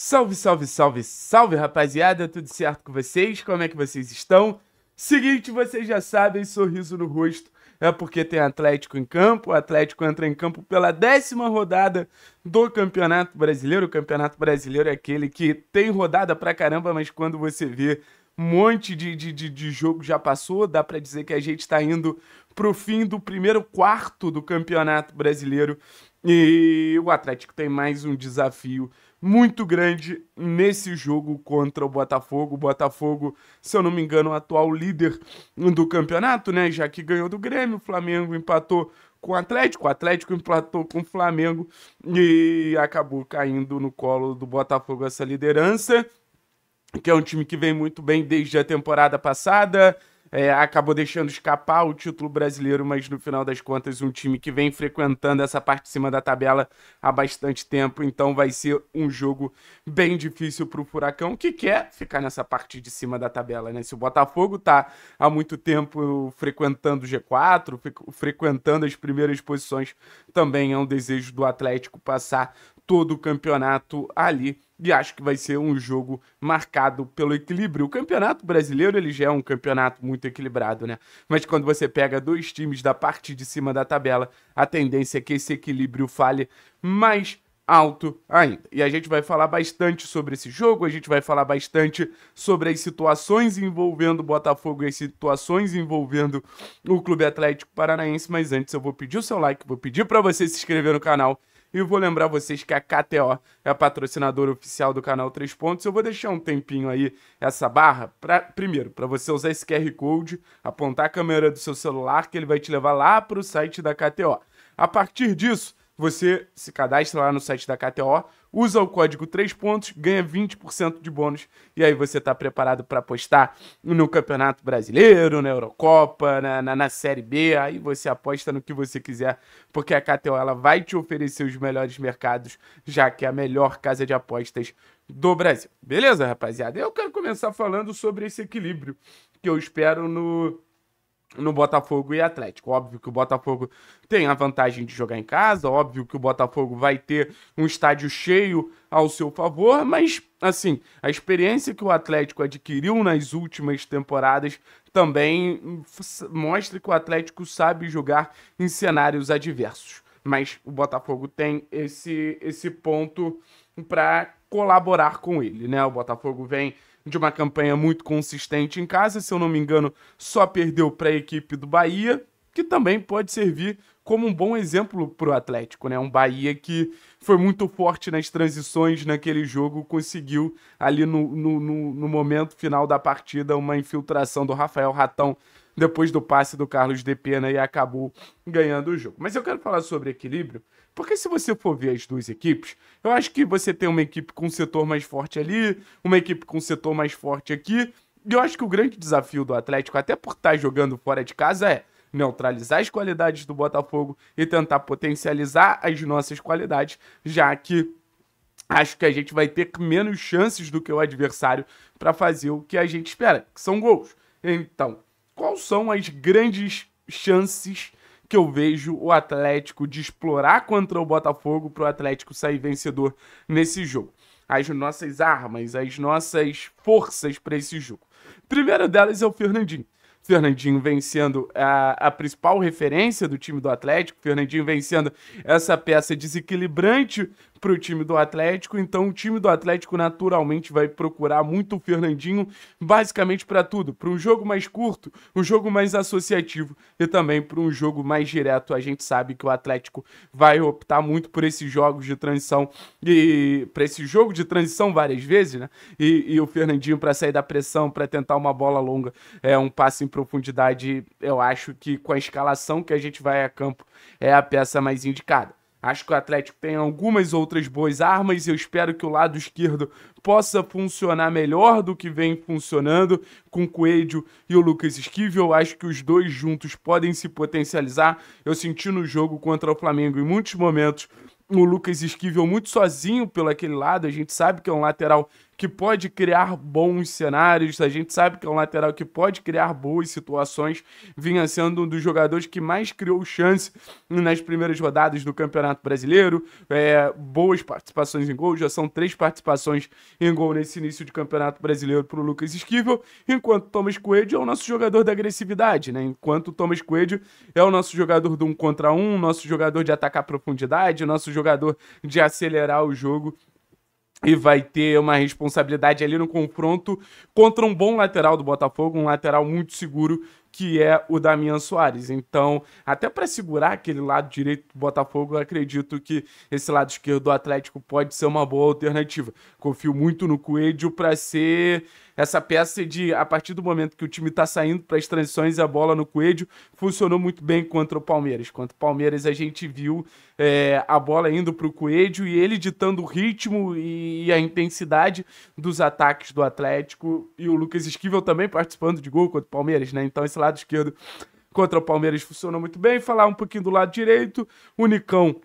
Salve, salve, salve, salve, rapaziada, tudo certo com vocês? Como é que vocês estão? Seguinte, vocês já sabem, sorriso no rosto é porque tem Atlético em campo. O Atlético entra em campo pela décima rodada do Campeonato Brasileiro. O Campeonato Brasileiro é aquele que tem rodada pra caramba, mas quando você vê um monte de, de, de, de jogo já passou, dá para dizer que a gente está indo pro fim do primeiro quarto do Campeonato Brasileiro. E o Atlético tem mais um desafio muito grande nesse jogo contra o Botafogo. O Botafogo, se eu não me engano, é o atual líder do campeonato, né? Já que ganhou do Grêmio, o Flamengo empatou com o Atlético, o Atlético empatou com o Flamengo e acabou caindo no colo do Botafogo essa liderança, que é um time que vem muito bem desde a temporada passada é, acabou deixando escapar o título brasileiro, mas no final das contas, um time que vem frequentando essa parte de cima da tabela há bastante tempo. Então vai ser um jogo bem difícil para o Furacão, que quer ficar nessa parte de cima da tabela. Né? Se o Botafogo está há muito tempo frequentando o G4, frequentando as primeiras posições, também é um desejo do Atlético passar todo o campeonato ali e acho que vai ser um jogo marcado pelo equilíbrio. O Campeonato Brasileiro ele já é um campeonato muito equilibrado, né? Mas quando você pega dois times da parte de cima da tabela, a tendência é que esse equilíbrio fale mais alto ainda. E a gente vai falar bastante sobre esse jogo, a gente vai falar bastante sobre as situações envolvendo o Botafogo e as situações envolvendo o Clube Atlético Paranaense, mas antes eu vou pedir o seu like, vou pedir para você se inscrever no canal e vou lembrar vocês que a KTO é a patrocinadora oficial do canal 3 Pontos. Eu vou deixar um tempinho aí essa barra, para primeiro, para você usar esse QR Code, apontar a câmera do seu celular, que ele vai te levar lá para o site da KTO. A partir disso, você se cadastra lá no site da KTO, usa o código 3 pontos, ganha 20% de bônus e aí você está preparado para apostar no Campeonato Brasileiro, na Eurocopa, na, na, na, Série B, aí você aposta no que você quiser, porque a KTO ela vai te oferecer os melhores mercados, já que é a melhor casa de apostas do Brasil. Beleza, rapaziada? Eu quero começar falando sobre esse equilíbrio que eu espero no no Botafogo e Atlético. Óbvio que o Botafogo tem a vantagem de jogar em casa, óbvio que o Botafogo vai ter um estádio cheio ao seu favor, mas assim, a experiência que o Atlético adquiriu nas últimas temporadas também mostra que o Atlético sabe jogar em cenários adversos. Mas o Botafogo tem esse esse ponto para colaborar com ele, né? O Botafogo vem de uma campanha muito consistente em casa, se eu não me engano, só perdeu para a equipe do Bahia, que também pode servir como um bom exemplo para o Atlético, né? Um Bahia que foi muito forte nas transições naquele jogo, conseguiu ali no, no, no, no momento final da partida uma infiltração do Rafael Ratão depois do passe do Carlos de Pena e acabou ganhando o jogo. Mas eu quero falar sobre equilíbrio, porque se você for ver as duas equipes, eu acho que você tem uma equipe com um setor mais forte ali, uma equipe com um setor mais forte aqui, e eu acho que o grande desafio do Atlético, até por estar tá jogando fora de casa, é neutralizar as qualidades do Botafogo e tentar potencializar as nossas qualidades, já que acho que a gente vai ter menos chances do que o adversário para fazer o que a gente espera, que são gols. Então, quais são as grandes chances que eu vejo o Atlético de explorar contra o Botafogo para o Atlético sair vencedor nesse jogo. As nossas armas, as nossas forças para esse jogo. Primeiro delas é o Fernandinho. Fernandinho vencendo a, a principal referência do time do Atlético, Fernandinho vencendo essa peça desequilibrante para o time do Atlético. Então, o time do Atlético naturalmente vai procurar muito o Fernandinho, basicamente para tudo: para um jogo mais curto, um jogo mais associativo e também para um jogo mais direto. A gente sabe que o Atlético vai optar muito por esses jogos de transição e para esse jogo de transição várias vezes, né? E, e o Fernandinho para sair da pressão, para tentar uma bola longa, é um passe em profundidade. Eu acho que com a escalação que a gente vai a campo é a peça mais indicada. Acho que o Atlético tem algumas outras boas armas e eu espero que o lado esquerdo possa funcionar melhor do que vem funcionando com o Coelho e o Lucas Esquivel. Eu acho que os dois juntos podem se potencializar. Eu senti no jogo contra o Flamengo em muitos momentos o Lucas Esquivel muito sozinho pelo aquele lado. A gente sabe que é um lateral que pode criar bons cenários. A gente sabe que é um lateral que pode criar boas situações. Vinha sendo um dos jogadores que mais criou chance nas primeiras rodadas do Campeonato Brasileiro. É, boas participações em gol, já são três participações em gol nesse início de Campeonato Brasileiro para o Lucas Esquivel, enquanto Thomas Coelho é o nosso jogador da agressividade, né? Enquanto Thomas Coelho é o nosso jogador do um contra um, nosso jogador de atacar profundidade, nosso jogador de acelerar o jogo e vai ter uma responsabilidade ali no confronto contra um bom lateral do Botafogo, um lateral muito seguro que é o Damian Soares. Então, até para segurar aquele lado direito do Botafogo, eu acredito que esse lado esquerdo do Atlético pode ser uma boa alternativa. Confio muito no Coelho para ser essa peça de, a partir do momento que o time está saindo para as transições e a bola no Coelho, funcionou muito bem contra o Palmeiras. Contra o Palmeiras a gente viu é, a bola indo para o Coelho e ele ditando o ritmo e, a intensidade dos ataques do Atlético e o Lucas Esquivel também participando de gol contra o Palmeiras, né? Então esse lado esquerdo contra o Palmeiras funcionou muito bem. Falar um pouquinho do lado direito, o Nicão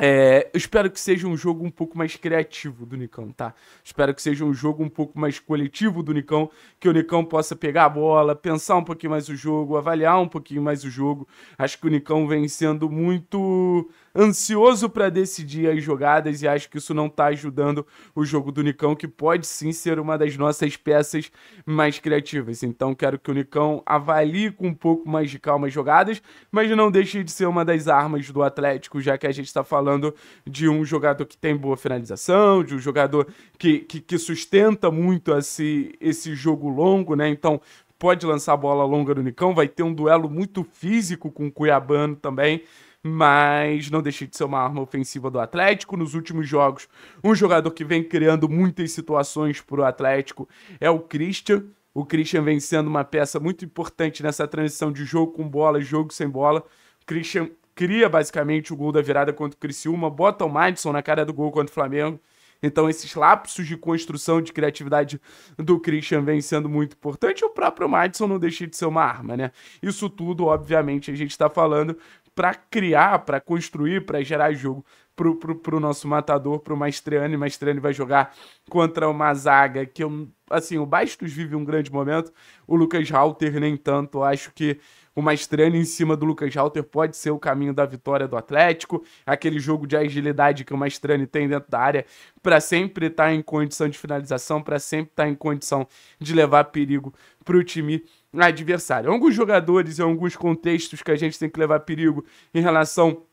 é, eu espero que seja um jogo um pouco mais criativo do Nicão, tá? Espero que seja um jogo um pouco mais coletivo do Nicão, que o Nicão possa pegar a bola, pensar um pouquinho mais o jogo, avaliar um pouquinho mais o jogo. Acho que o Nicão vem sendo muito ansioso para decidir as jogadas e acho que isso não está ajudando o jogo do Nicão, que pode sim ser uma das nossas peças mais criativas. Então quero que o Nicão avalie com um pouco mais de calma as jogadas, mas não deixe de ser uma das armas do Atlético, já que a gente está falando de um jogador que tem boa finalização, de um jogador que, que, que sustenta muito esse, esse jogo longo, né? Então pode lançar bola longa no Nicão, vai ter um duelo muito físico com o Cuiabano também mas não deixa de ser uma arma ofensiva do Atlético. Nos últimos jogos, um jogador que vem criando muitas situações para o Atlético é o Christian. O Christian vem sendo uma peça muito importante nessa transição de jogo com bola e jogo sem bola. O Christian cria basicamente o gol da virada contra o Criciúma, bota o Madison na cara do gol contra o Flamengo. Então, esses lapsos de construção de criatividade do Christian vem sendo muito importante. O próprio Madison não deixa de ser uma arma, né? Isso tudo, obviamente, a gente está falando para criar, para construir, para gerar jogo pro, pro, pro nosso matador, pro Mastriani. Mastriani vai jogar contra uma zaga que, assim, o Bastos vive um grande momento, o Lucas Halter nem tanto. acho que o Mastriani em cima do Lucas Halter pode ser o caminho da vitória do Atlético. Aquele jogo de agilidade que o Mastriani tem dentro da área para sempre estar tá em condição de finalização, para sempre estar tá em condição de levar perigo pro time adversário. Alguns jogadores e alguns contextos que a gente tem que levar perigo em relação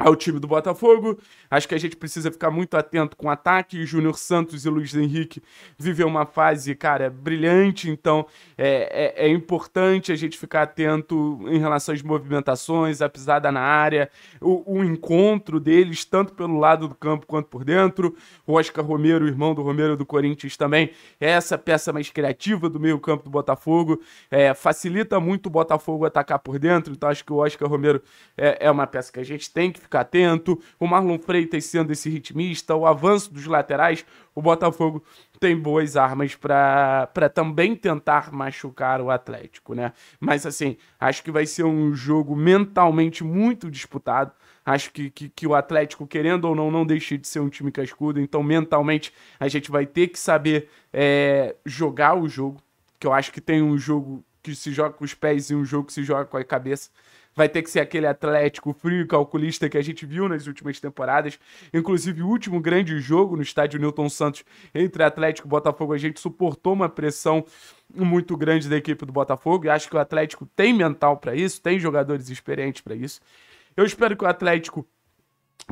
ao time do Botafogo. Acho que a gente precisa ficar muito atento com o ataque. Júnior Santos e Luiz Henrique vivem uma fase, cara, brilhante, então é, é, é, importante a gente ficar atento em relação às movimentações, a pisada na área, o, o, encontro deles, tanto pelo lado do campo quanto por dentro. O Oscar Romero, irmão do Romero do Corinthians, também é essa peça mais criativa do meio-campo do Botafogo. É, facilita muito o Botafogo atacar por dentro, então acho que o Oscar Romero é, é uma peça que a gente tem que ficar ficar atento. O Marlon Freitas sendo esse ritmista, o avanço dos laterais, o Botafogo tem boas armas para também tentar machucar o Atlético, né? Mas assim, acho que vai ser um jogo mentalmente muito disputado. Acho que, que, que, o Atlético, querendo ou não, não deixe de ser um time cascudo. Então, mentalmente, a gente vai ter que saber é, jogar o jogo. Que eu acho que tem um jogo que se joga com os pés e um jogo que se joga com a cabeça vai ter que ser aquele atlético frio calculista que a gente viu nas últimas temporadas. Inclusive, o último grande jogo no estádio Newton Santos entre Atlético e Botafogo, a gente suportou uma pressão muito grande da equipe do Botafogo. E acho que o Atlético tem mental para isso, tem jogadores experientes para isso. Eu espero que o Atlético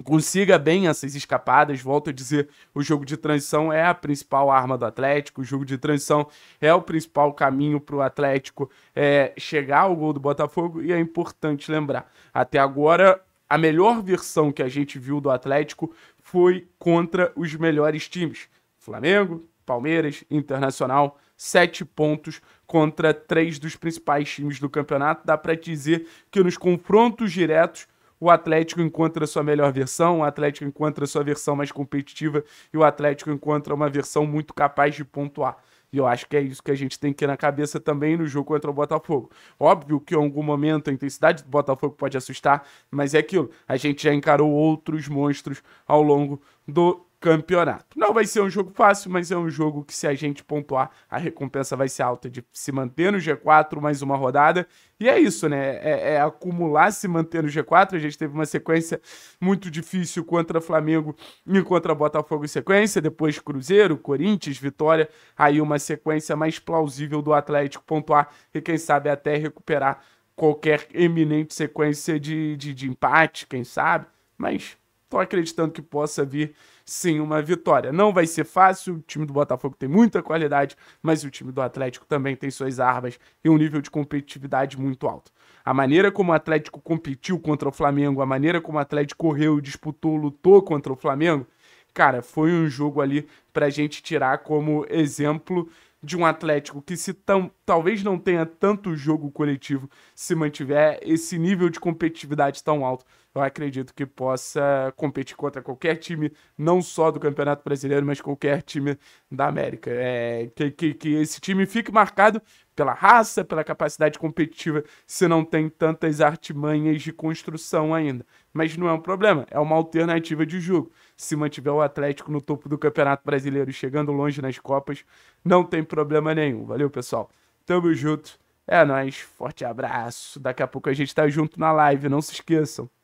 consiga bem essas escapadas. Volto a dizer, o jogo de transição é a principal arma do Atlético, o jogo de transição é o principal caminho para o Atlético é, chegar ao gol do Botafogo e é importante lembrar, até agora a melhor versão que a gente viu do Atlético foi contra os melhores times, Flamengo, Palmeiras, Internacional, sete pontos contra três dos principais times do campeonato. Dá para dizer que nos confrontos diretos o Atlético encontra a sua melhor versão, o Atlético encontra a sua versão mais competitiva e o Atlético encontra uma versão muito capaz de pontuar. E eu acho que é isso que a gente tem que ter na cabeça também no jogo contra o Botafogo. Óbvio que em algum momento a intensidade do Botafogo pode assustar, mas é aquilo. A gente já encarou outros monstros ao longo do campeonato. Não vai ser um jogo fácil, mas é um jogo que se a gente pontuar, a recompensa vai ser alta de se manter no G4 mais uma rodada. E é isso, né? É, é acumular se manter no G4. A gente teve uma sequência muito difícil contra Flamengo e contra Botafogo em sequência, depois Cruzeiro, Corinthians, Vitória. Aí uma sequência mais plausível do Atlético pontuar e quem sabe até recuperar qualquer eminente sequência de, de, de empate, quem sabe. Mas Estou acreditando que possa vir sim uma vitória. Não vai ser fácil, o time do Botafogo tem muita qualidade, mas o time do Atlético também tem suas armas e um nível de competitividade muito alto. A maneira como o Atlético competiu contra o Flamengo, a maneira como o Atlético correu, disputou, lutou contra o Flamengo, cara, foi um jogo ali para a gente tirar como exemplo de um Atlético que, se tam, talvez não tenha tanto jogo coletivo, se mantiver esse nível de competitividade tão alto, eu acredito que possa competir contra qualquer time, não só do Campeonato Brasileiro, mas qualquer time da América. É, que, que, que esse time fique marcado pela raça, pela capacidade competitiva, se não tem tantas artimanhas de construção ainda. Mas não é um problema, é uma alternativa de jogo se mantiver o Atlético no topo do Campeonato Brasileiro chegando longe nas Copas, não tem problema nenhum. Valeu, pessoal. Tamo junto. É nóis. Forte abraço. Daqui a pouco a gente tá junto na live. Não se esqueçam.